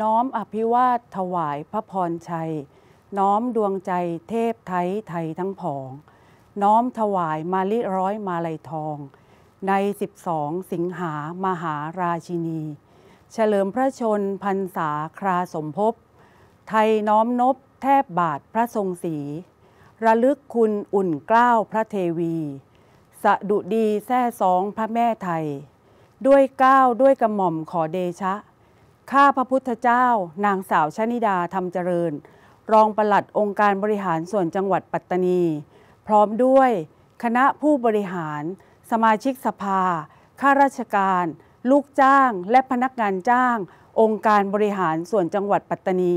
น้อมอภิวาทถวายพระพรชัย น้อมดวงใจเทพไทยไทยทั้งผอง น้อมถวายมาลิร้อยมาลัยทอง ใน12สิงหามหาราชินี เฉลิมพระชนพรรษาคราสมภพไทยน้อมนบแทบบาทพระทรงศรีระลึกคุณอุ่นกล้าวพระเทวีสะดุดีแท่สองพระแม่ไทย ด้วยก้าวด้วยกระหม่อมขอเดชะข้าพระพุทธเจ้านางสาวชนิดาธรรมเจริญ รองปลัดองค์การบริหารส่วนจังหวัดปัตตานี พร้อมด้วยคณะผู้บริหาร สมาชิกสภา ข้าราชการ ลูกจ้างและพนักงานจ้าง องค์การบริหารส่วนจังหวัดปัตตานี